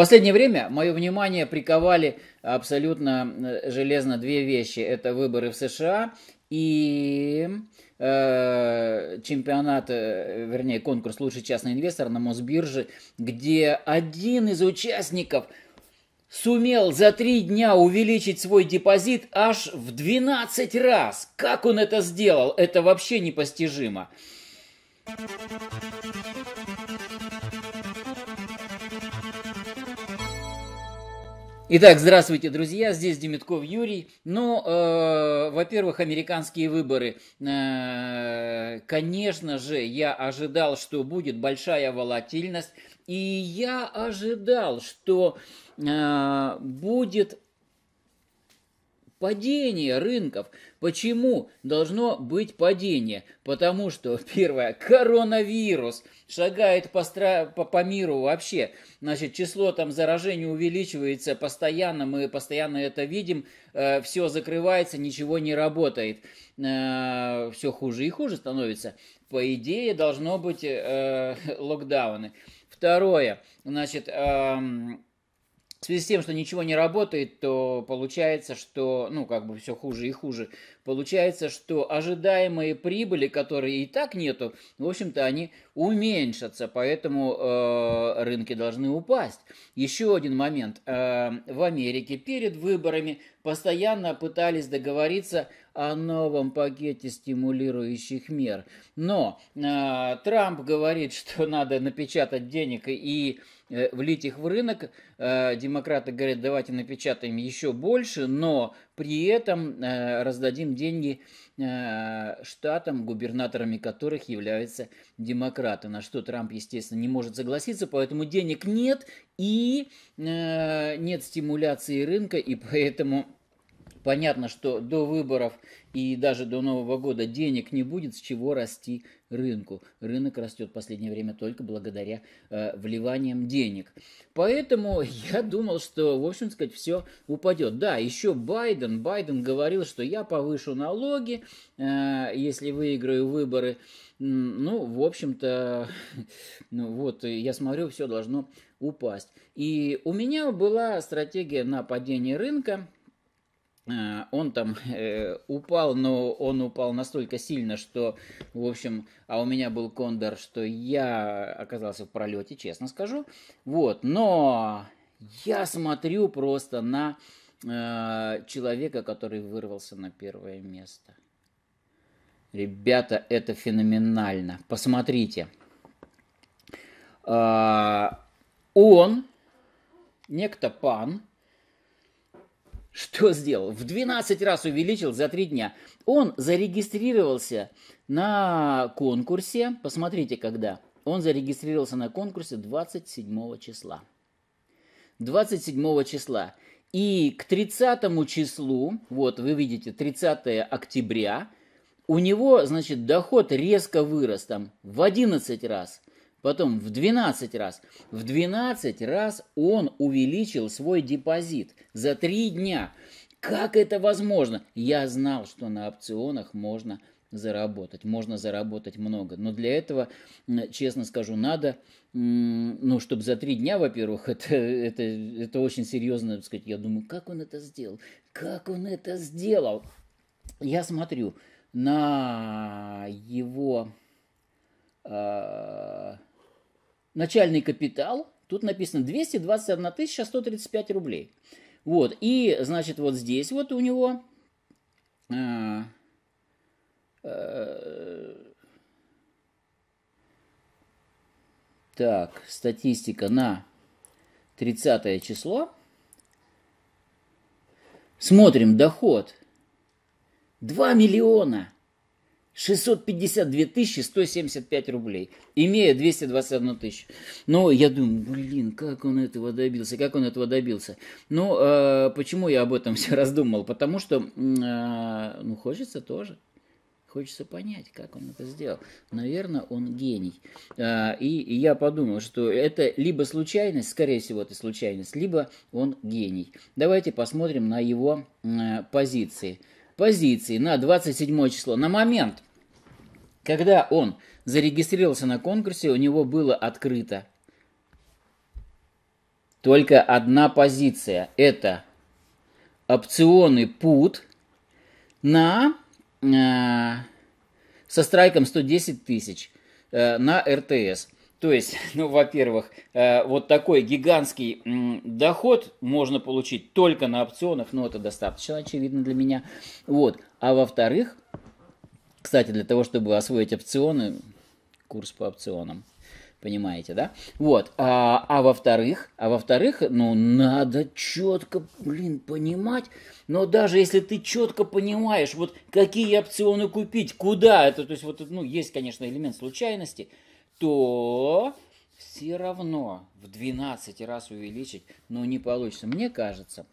последнее время мое внимание приковали абсолютно э, железно две вещи. Это выборы в США и э, чемпионат, э, вернее, конкурс «Лучший частный инвестор» на Мосбирже, где один из участников сумел за три дня увеличить свой депозит аж в 12 раз. Как он это сделал? Это вообще непостижимо. Thank you. Итак, здравствуйте, друзья, здесь Демитков Юрий. Ну, э, во-первых, американские выборы. Э, конечно же, я ожидал, что будет большая волатильность, и я ожидал, что э, будет Падение рынков. Почему должно быть падение? Потому что, первое, коронавирус шагает по, стра... по, по миру вообще. Значит, число там заражений увеличивается постоянно, мы постоянно это видим. Э, все закрывается, ничего не работает. Э, все хуже и хуже становится. По идее, должно быть э, локдауны. Второе, значит... Э, в связи с тем, что ничего не работает, то получается, что, ну, как бы все хуже и хуже. Получается, что ожидаемые прибыли, которые и так нету, в общем-то, они уменьшатся, поэтому э, рынки должны упасть. Еще один момент. Э, в Америке перед выборами постоянно пытались договориться о новом пакете стимулирующих мер. Но э, Трамп говорит, что надо напечатать денег и Э, влить их в рынок. Э, демократы говорят, давайте напечатаем еще больше, но при этом э, раздадим деньги штатам, губернаторами которых являются демократы, на что Трамп, естественно, не может согласиться, поэтому денег нет и нет стимуляции рынка, и поэтому Понятно, что до выборов и даже до Нового года денег не будет, с чего расти рынку. Рынок растет в последнее время только благодаря э, вливаниям денег. Поэтому я думал, что, в общем сказать, все упадет. Да, еще Байден, Байден говорил, что я повышу налоги, э, если выиграю выборы. Ну, в общем-то, ну вот, э, я смотрю, все должно упасть. И у меня была стратегия на падение рынка – Э, он там э, упал, но он упал настолько сильно, что, в общем, а у меня был кондор, что я оказался в пролете, честно скажу. Вот, но я смотрю просто на э, человека, который вырвался на первое место. Ребята, это феноменально. Посмотрите. Э, он, некто пан, что сделал? В 12 раз увеличил за 3 дня. Он зарегистрировался на конкурсе, посмотрите когда. Он зарегистрировался на конкурсе 27 числа. 27 числа. И к 30 числу, вот вы видите, 30 октября, у него, значит, доход резко вырос там в 11 раз потом в 12 раз. В 12 раз он увеличил свой депозит за 3 дня. Как это возможно? Я знал, что на опционах можно заработать. Можно заработать много. Но для этого, честно скажу, надо, ну, чтобы за три дня, во-первых, это, это, это очень серьезно, так сказать, я думаю, как он это сделал? Как он это сделал? Я смотрю на его а, начальный капитал, тут написано 221 135 рублей. Вот, и, значит, вот здесь вот у него... Э, э, так, статистика на 30 число. Смотрим доход. 2 миллиона 652 175 рублей, имея 221 тысячу. Но я думаю, блин, как он этого добился, как он этого добился. Ну, э, почему я об этом все раздумал? Потому что, э, ну, хочется тоже. Хочется понять, как он это сделал. Наверное, он гений. А, и, я подумал, что это либо случайность, скорее всего, это случайность, либо он гений. Давайте посмотрим на его позиции позиции на 27 число, на момент, когда он зарегистрировался на конкурсе, у него было открыто только одна позиция. Это опционы пут на э, со страйком 110 тысяч э, на РТС. То есть, ну, во-первых, э, вот такой гигантский доход можно получить только на опционах, но ну, это достаточно очевидно для меня. Вот. А во-вторых, кстати, для того, чтобы освоить опционы, курс по опционам, понимаете, да? Вот. А, а во-вторых, а во-вторых, ну, надо четко, блин, понимать. Но даже если ты четко понимаешь, вот какие опционы купить, куда это, то есть вот, ну, есть, конечно, элемент случайности – то все равно в 12 раз увеличить, но ну, не получится. Мне кажется,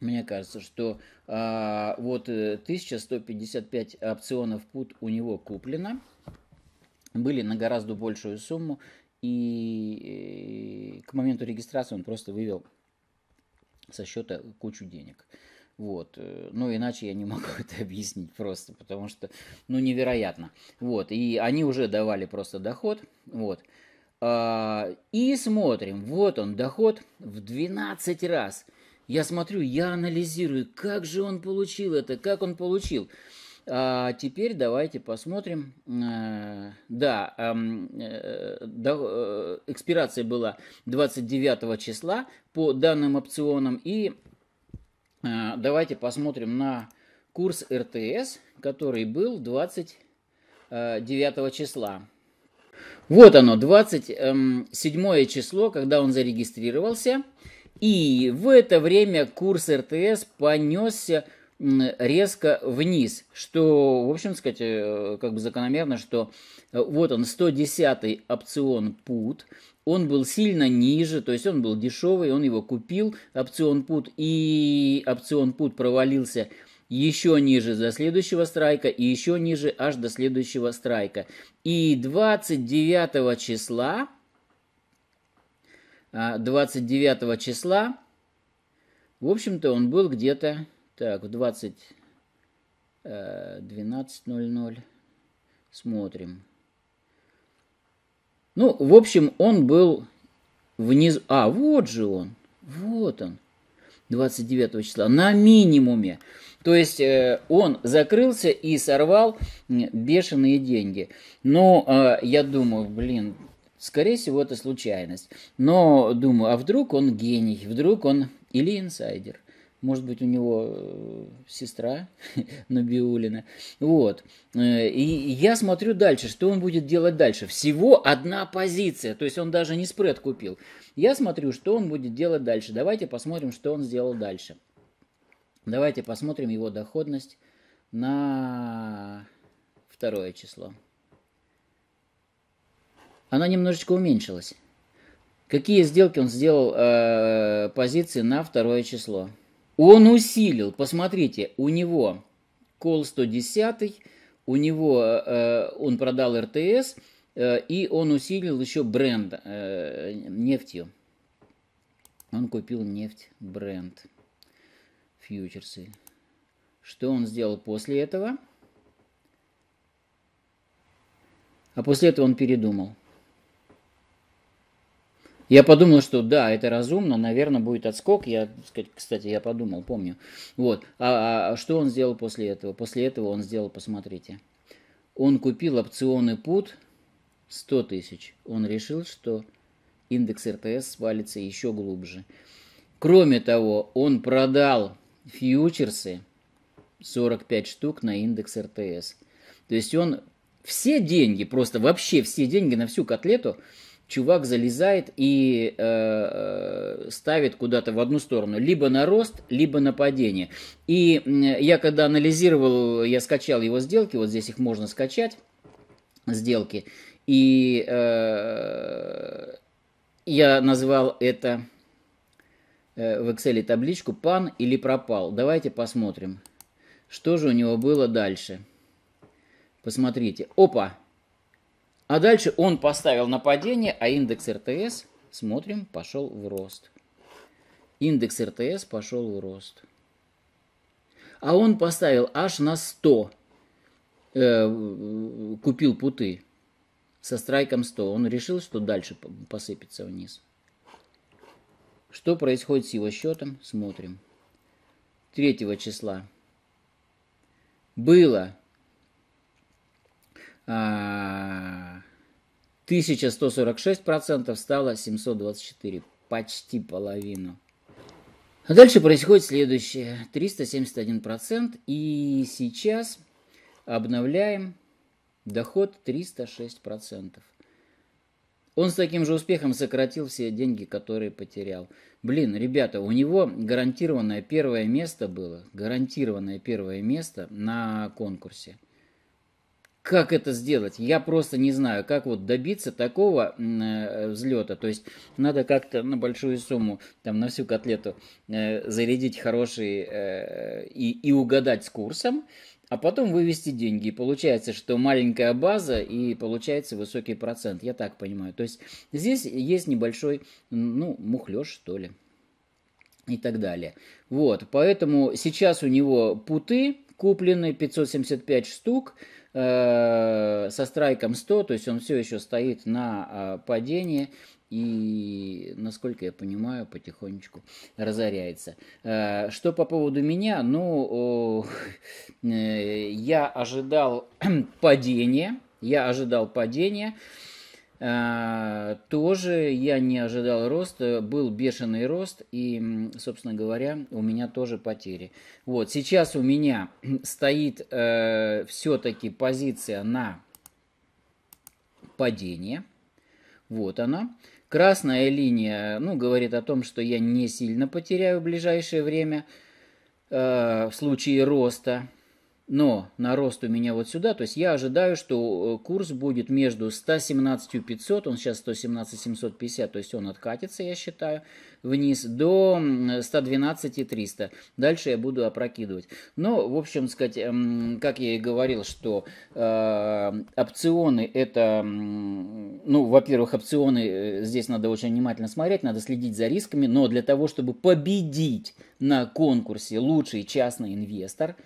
мне кажется, что а, вот 1155 э, опционов пут у него куплено, были на гораздо большую сумму, и, и э, к моменту регистрации он просто вывел со счета кучу денег. Вот. Э, ну, иначе я не могу это объяснить просто, потому что, ну, невероятно. Вот. И они уже давали просто доход. Вот. А, и смотрим. Вот он, доход в 12 раз. Я смотрю, я анализирую, как же он получил это, как он получил. А теперь давайте посмотрим. Э, да, эм, э, экспирация была 29 числа по данным опционам и Э, давайте посмотрим на курс РТС, который был 29 э, числа. Вот оно, 27 эм, число, когда он зарегистрировался. И в это время курс РТС понесся резко вниз, что, в общем сказать, э, как бы закономерно, что э, вот он, 110-й опцион пут, он был сильно ниже, то есть он был дешевый, он его купил, опцион пут, и опцион пут провалился еще ниже до следующего страйка и еще ниже аж до следующего страйка. И 29 числа, 29 а, числа, в общем-то, он был где-то так, в 20... 12.00. Э, Смотрим. Ну, в общем, он был вниз... А, вот же он. Вот он. 29 числа. На минимуме. То есть э, он закрылся и сорвал бешеные деньги. Но э, я думаю, блин, скорее всего, это случайность. Но думаю, а вдруг он гений, вдруг он или инсайдер может быть, у него э, сестра Набиулина. Вот. Э, и я смотрю дальше, что он будет делать дальше. Всего одна позиция, то есть он даже не спред купил. Я смотрю, что он будет делать дальше. Давайте посмотрим, что он сделал дальше. Давайте посмотрим его доходность на второе число. Она немножечко уменьшилась. Какие сделки он сделал э, э позиции на второе число? Он усилил, посмотрите, у него кол 110, у него э, э он продал РТС, э, и он усилил еще бренд э, нефтью. Он купил нефть, бренд, фьючерсы. Что он сделал после этого? А после этого он передумал. Я подумал, что да, это разумно, наверное, будет отскок. Я, кстати, я подумал, помню. Вот. А, а, а что он сделал после этого? После этого он сделал, посмотрите. Он купил опционы пут 100 тысяч. Он решил, что индекс РТС свалится еще глубже. Кроме того, он продал фьючерсы 45 штук на индекс РТС. То есть он все деньги, просто вообще все деньги на всю котлету – чувак залезает и э, э, ставит куда-то в одну сторону, либо на рост, либо на падение. И я когда анализировал, я скачал его сделки, вот здесь их можно скачать, сделки, и э, я назвал это э, в Excel табличку «Пан или пропал». Давайте посмотрим, что же у него было дальше. Посмотрите. Опа! А дальше он поставил нападение, а индекс РТС, смотрим, пошел в рост. Индекс РТС пошел в рост. А он поставил аж на 100. Э, купил путы со страйком 100. Он решил, что дальше посыпется вниз. Что происходит с его счетом, смотрим. 3 числа было а, 1146% стало 724, почти половину. А дальше происходит следующее. 371% и сейчас обновляем доход 306%. Он с таким же успехом сократил все деньги, которые потерял. Блин, ребята, у него гарантированное первое место было, гарантированное первое место на конкурсе – как это сделать? Я просто не знаю, как вот добиться такого э, взлета. То есть надо как-то на большую сумму, там на всю котлету э, зарядить хороший э, и, и угадать с курсом, а потом вывести деньги. И получается, что маленькая база и получается высокий процент. Я так понимаю. То есть здесь есть небольшой, ну, мухлёж, что ли. И так далее. Вот, поэтому сейчас у него путы куплены, 575 штук. Э, со страйком 100, то есть он все еще стоит на а, падении и, насколько я понимаю, потихонечку разоряется. Э, что по поводу меня, ну, э, я ожидал падения, я ожидал падения, Э, тоже я не ожидал роста, был бешеный рост, и, собственно говоря, у меня тоже потери. Вот, сейчас у меня стоит э, все-таки позиция на падение. Вот она. Красная линия, ну, говорит о том, что я не сильно потеряю в ближайшее время э, в случае роста но на рост у меня вот сюда, то есть я ожидаю, что э, курс будет между 117 500, он сейчас 117 750, то есть он откатится, я считаю, вниз, до 112 300. Дальше я буду опрокидывать. Но, в общем, сказать, эм, как я и говорил, что э, опционы это, ну, во-первых, опционы э, здесь надо очень внимательно смотреть, надо следить за рисками, но для того, чтобы победить на конкурсе лучший частный инвестор –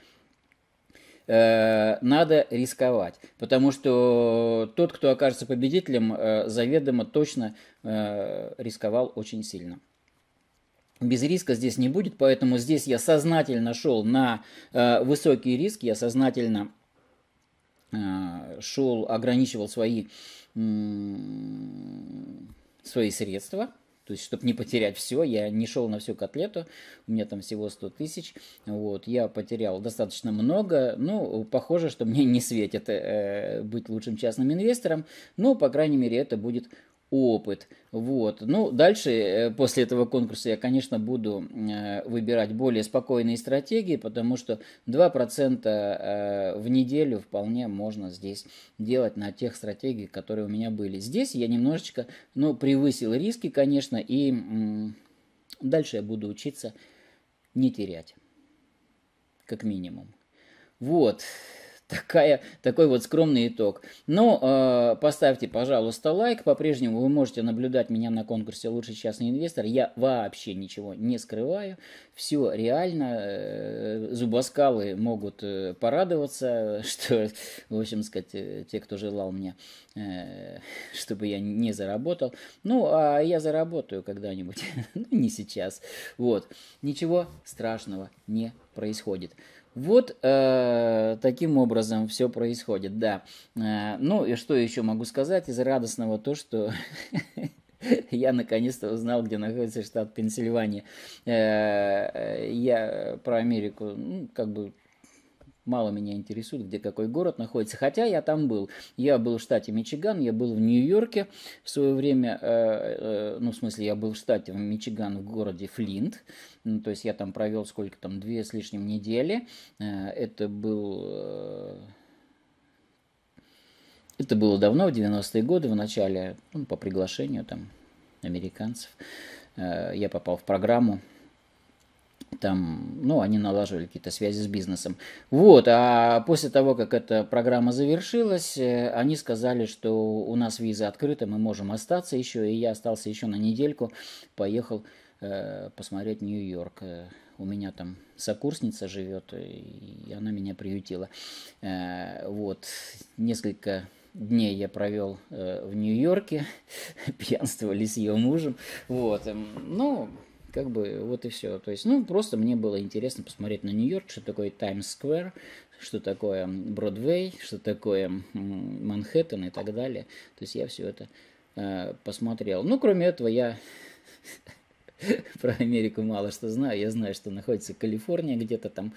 Э, надо рисковать, потому что тот, кто окажется победителем, э, заведомо точно э, рисковал очень сильно. Без риска здесь не будет, поэтому здесь я сознательно шел на высокие риски, я сознательно шел, ограничивал свои, свои средства – то есть, чтобы не потерять все, я не шел на всю котлету, у меня там всего 100 тысяч, вот, я потерял достаточно много, ну, похоже, что мне не светит э, быть лучшим частным инвестором, но, по крайней мере, это будет опыт. Вот. Ну, дальше, э, после этого конкурса, я, конечно, буду э, выбирать более спокойные стратегии, потому что 2% э, в неделю вполне можно здесь делать на тех стратегиях, которые у меня были. Здесь я немножечко, ну, превысил риски, конечно, и дальше я буду учиться не терять, как минимум. Вот такая, такой вот скромный итог. Но ну, э, поставьте, пожалуйста, лайк. По-прежнему вы можете наблюдать меня на конкурсе «Лучший частный инвестор». Я вообще ничего не скрываю. Все реально. Э, зубоскалы могут э, порадоваться, что, в общем сказать, э, те, кто желал мне, э, чтобы я не заработал. Ну, а я заработаю когда-нибудь. ну, не сейчас. Вот. Ничего страшного не происходит. Вот э, таким образом все происходит, да. Э, ну и что еще могу сказать из радостного, то что я наконец-то узнал, где находится штат Пенсильвания. Э, э, я про Америку, ну, как бы мало меня интересует, где какой город находится, хотя я там был. Я был в штате Мичиган, я был в Нью-Йорке в свое время, э, э, ну, в смысле, я был в штате Мичиган в городе Флинт, ну, то есть я там провел сколько там, две с лишним недели, э, это был... это было давно, в 90-е годы, в начале, ну, по приглашению там американцев. я попал в программу там, ну, они налаживали какие-то связи с бизнесом. Вот, а после того, как эта программа завершилась, э, они сказали, что у нас виза открыта, мы можем остаться еще, и я остался еще на недельку, поехал э, посмотреть Нью-Йорк. Э, у меня там сокурсница живет, э, и она меня приютила. Э, вот, несколько дней я провел э, в Нью-Йорке, пьянствовали с ее мужем. Вот, эм, ну, как бы вот и все. То есть, ну, просто мне было интересно посмотреть на Нью-Йорк, что такое Таймс-сквер, что такое Бродвей, что такое Манхэттен и так далее. То есть я все это э, посмотрел. Ну, кроме этого, я про Америку мало что знаю. Я знаю, что находится Калифорния где-то там,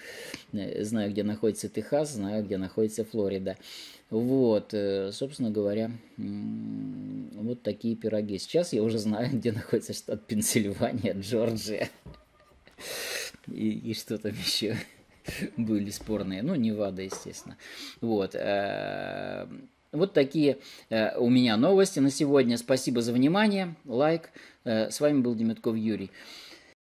э, знаю, где находится Техас, знаю, где находится Флорида. Вот, э, собственно говоря, вот такие пироги. Сейчас я уже знаю, где находится штат Пенсильвания, Джорджия и, и что там еще были спорные. Ну, Невада, естественно. Вот. Э, вот такие у меня новости на сегодня. Спасибо за внимание. Лайк. Like. Э, с вами был Демятков Юрий.